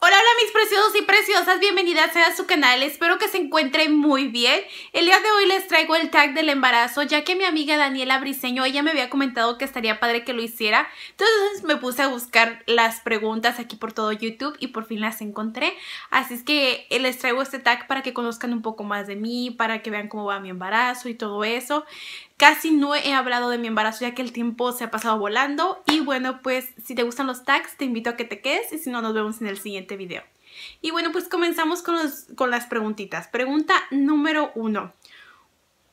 Hola Hola mis preciosos y preciosas, bienvenidas a su canal, espero que se encuentren muy bien. El día de hoy les traigo el tag del embarazo, ya que mi amiga Daniela Briseño, ella me había comentado que estaría padre que lo hiciera, entonces me puse a buscar las preguntas aquí por todo YouTube y por fin las encontré, así es que eh, les traigo este tag para que conozcan un poco más de mí, para que vean cómo va mi embarazo y todo eso. Casi no he hablado de mi embarazo ya que el tiempo se ha pasado volando y bueno pues si te gustan los tags te invito a que te quedes y si no nos vemos en el siguiente video. Y bueno, pues comenzamos con, los, con las preguntitas. Pregunta número uno.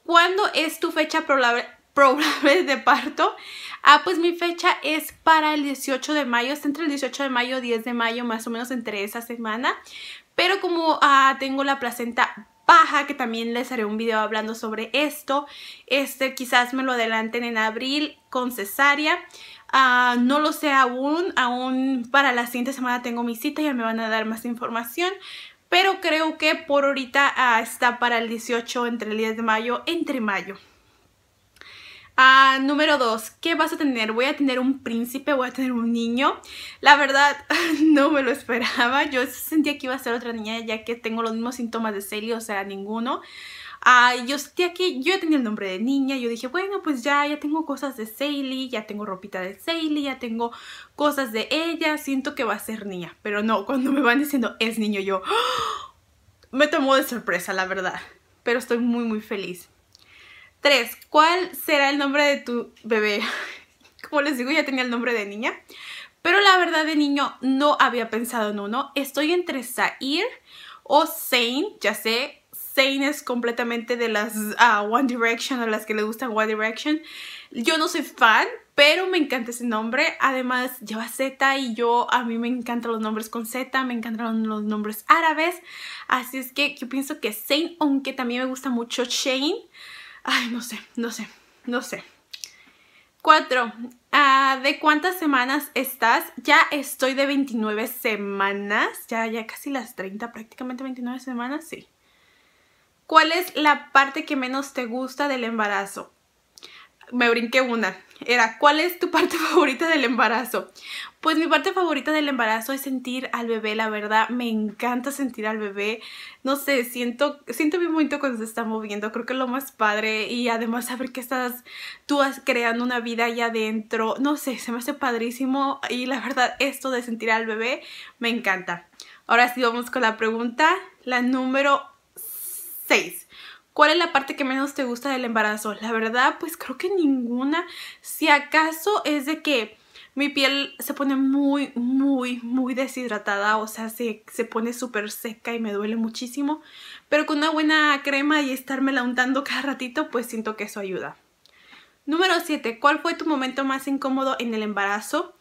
¿Cuándo es tu fecha probable, de parto? Ah, pues mi fecha es para el 18 de mayo, está entre el 18 de mayo y 10 de mayo, más o menos entre esa semana. Pero como ah, tengo la placenta paja, que también les haré un video hablando sobre esto. Este quizás me lo adelanten en abril con cesárea. Ah, no lo sé aún, aún para la siguiente semana tengo mi cita, ya me van a dar más información. Pero creo que por ahorita ah, está para el 18, entre el 10 de mayo, entre mayo. Ah, número dos, ¿qué vas a tener? ¿Voy a tener un príncipe? ¿Voy a tener un niño? La verdad, no me lo esperaba. Yo sentía que iba a ser otra niña ya que tengo los mismos síntomas de Celia, o sea, ninguno. Ah, yo sentía que yo tenía el nombre de niña. Yo dije, bueno, pues ya, ya tengo cosas de Sally, ya tengo ropita de Sally, ya tengo cosas de ella. Siento que va a ser niña. Pero no, cuando me van diciendo es niño, yo me tomó de sorpresa, la verdad. Pero estoy muy, muy feliz. 3. ¿Cuál será el nombre de tu bebé? Como les digo, ya tenía el nombre de niña. Pero la verdad de niño no había pensado en uno. Estoy entre Zair o Zane, Ya sé, Zane es completamente de las ah, One Direction, o las que le gustan One Direction. Yo no soy fan, pero me encanta ese nombre. Además, lleva Z y yo, a mí me encantan los nombres con Z, me encantan los nombres árabes. Así es que yo pienso que Zayn, aunque también me gusta mucho Shane. Ay, no sé, no sé, no sé. Cuatro, ah, ¿de cuántas semanas estás? Ya estoy de 29 semanas, ya, ya casi las 30, prácticamente 29 semanas, sí. ¿Cuál es la parte que menos te gusta del embarazo? me brinqué una. Era, ¿cuál es tu parte favorita del embarazo? Pues mi parte favorita del embarazo es sentir al bebé, la verdad, me encanta sentir al bebé. No sé, siento, siento bien bonito cuando se está moviendo, creo que es lo más padre. Y además saber que estás tú creando una vida allá adentro, no sé, se me hace padrísimo. Y la verdad, esto de sentir al bebé me encanta. Ahora sí, vamos con la pregunta, la número 6. ¿Cuál es la parte que menos te gusta del embarazo? La verdad, pues creo que ninguna. Si acaso es de que mi piel se pone muy, muy, muy deshidratada, o sea, se, se pone súper seca y me duele muchísimo. Pero con una buena crema y estármela untando cada ratito, pues siento que eso ayuda. Número 7. ¿Cuál fue tu momento más incómodo en el embarazo?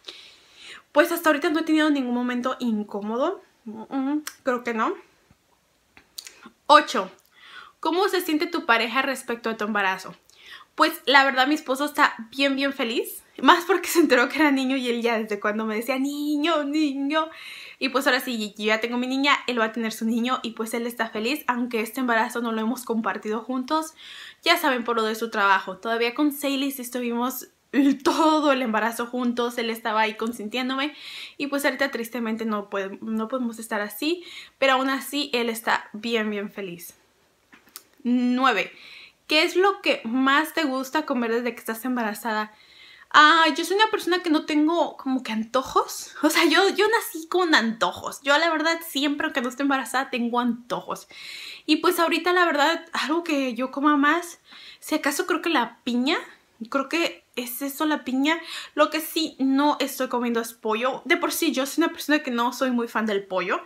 Pues hasta ahorita no he tenido ningún momento incómodo. Mm, mm, creo que no. 8. ¿Cómo se siente tu pareja respecto a tu embarazo? Pues la verdad mi esposo está bien, bien feliz. Más porque se enteró que era niño y él ya desde cuando me decía niño, niño. Y pues ahora sí, ya tengo mi niña, él va a tener su niño y pues él está feliz, aunque este embarazo no lo hemos compartido juntos. Ya saben por lo de su trabajo. Todavía con Sally sí estuvimos todo el embarazo juntos, él estaba ahí consintiéndome y pues ahorita tristemente no, no podemos estar así, pero aún así él está bien, bien feliz. 9. ¿Qué es lo que más te gusta comer desde que estás embarazada? Ah, yo soy una persona que no tengo como que antojos. O sea, yo, yo nací con antojos. Yo la verdad siempre, aunque no esté embarazada, tengo antojos. Y pues ahorita la verdad, algo que yo coma más, si acaso creo que la piña, creo que es eso la piña. Lo que sí no estoy comiendo es pollo. De por sí, yo soy una persona que no soy muy fan del pollo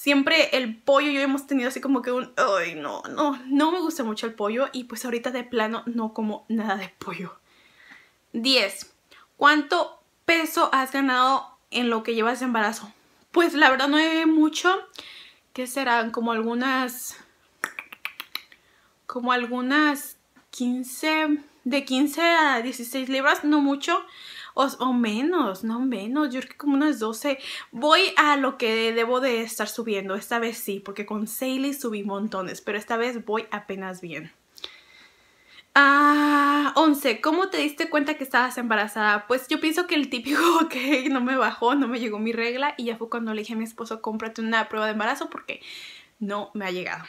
siempre el pollo yo hemos tenido así como que un, ay no, no, no me gusta mucho el pollo y pues ahorita de plano no como nada de pollo. 10. ¿Cuánto peso has ganado en lo que llevas de embarazo? Pues la verdad no he mucho, que serán como algunas, como algunas 15, de 15 a 16 libras, no mucho o, menos, no menos, yo creo que como unas 12. Voy a lo que debo de estar subiendo, esta vez sí, porque con Sally subí montones, pero esta vez voy apenas bien. a ah, 11. ¿Cómo te diste cuenta que estabas embarazada? Pues yo pienso que el típico ok, no me bajó, no me llegó mi regla y ya fue cuando le dije a mi esposo, cómprate una prueba de embarazo porque no me ha llegado.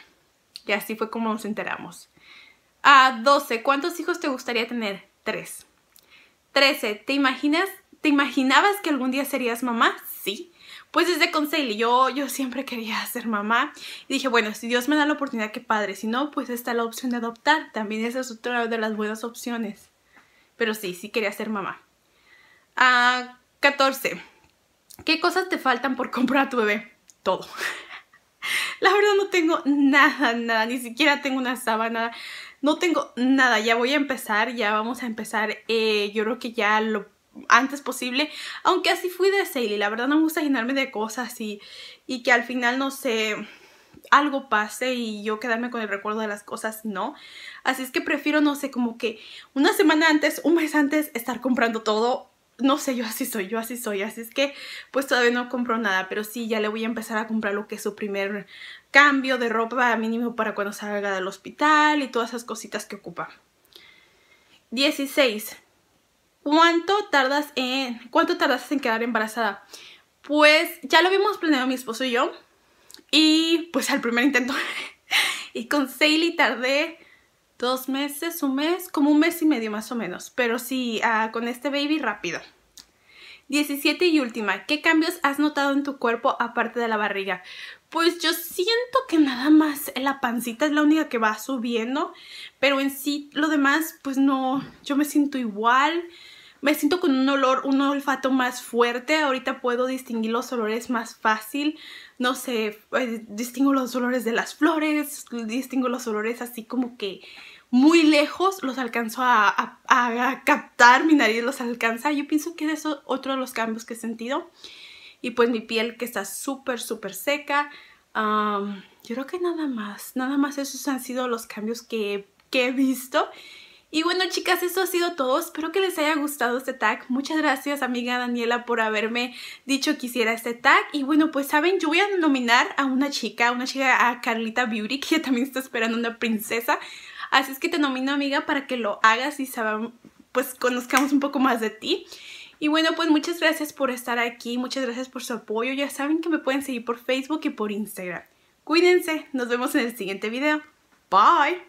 Y así fue como nos enteramos. a ah, 12. ¿Cuántos hijos te gustaría tener? Tres. 13. ¿Te imaginas? ¿Te imaginabas que algún día serías mamá? Sí. Pues desde Conseil, yo, yo siempre quería ser mamá. Y dije, bueno, si Dios me da la oportunidad, qué padre. Si no, pues está la opción de adoptar. También esa es otra de las buenas opciones. Pero sí, sí quería ser mamá. 14. Ah, ¿Qué cosas te faltan por comprar a tu bebé? Todo. La verdad no tengo nada, nada, ni siquiera tengo una sábana, no tengo nada, ya voy a empezar, ya vamos a empezar, eh, yo creo que ya lo antes posible, aunque así fui de y la verdad no me gusta llenarme de cosas y, y que al final, no sé, algo pase y yo quedarme con el recuerdo de las cosas, no. Así es que prefiero, no sé, como que una semana antes, un mes antes, estar comprando todo no sé, yo así soy, yo así soy, así es que pues todavía no compro nada, pero sí, ya le voy a empezar a comprar lo que es su primer cambio de ropa mínimo para cuando salga del hospital y todas esas cositas que ocupa. 16. ¿Cuánto tardas en cuánto tardas en quedar embarazada? Pues ya lo habíamos planeado mi esposo y yo y pues al primer intento y con Sally tardé dos meses, un mes, como un mes y medio más o menos. Pero sí, ah, con este baby rápido. 17 y última, ¿qué cambios has notado en tu cuerpo aparte de la barriga? Pues yo siento que nada más la pancita es la única que va subiendo, pero en sí lo demás, pues no, yo me siento igual, me siento con un olor, un olfato más fuerte, ahorita puedo distinguir los olores más fácil, no sé, eh, distingo los olores de las flores, distingo los olores así como que muy lejos, los alcanzo a, captar, mi nariz los alcanza. Yo pienso que es otro de los cambios que he sentido. Y pues mi piel que está súper, súper seca. yo creo que nada más, nada más esos han sido los cambios que, que he visto. Y bueno chicas, eso ha sido todo. Espero que les haya gustado este tag. Muchas gracias amiga Daniela por haberme dicho que hiciera este tag. Y bueno, pues saben, yo voy a nominar a una chica, una chica a Carlita Beauty, que también está esperando una princesa. Así es que te nomino amiga para que lo hagas y pues conozcamos un poco más de ti. Y bueno, pues muchas gracias por estar aquí, muchas gracias por su apoyo. Ya saben que me pueden seguir por Facebook y por Instagram. Cuídense, nos vemos en el siguiente video. Bye.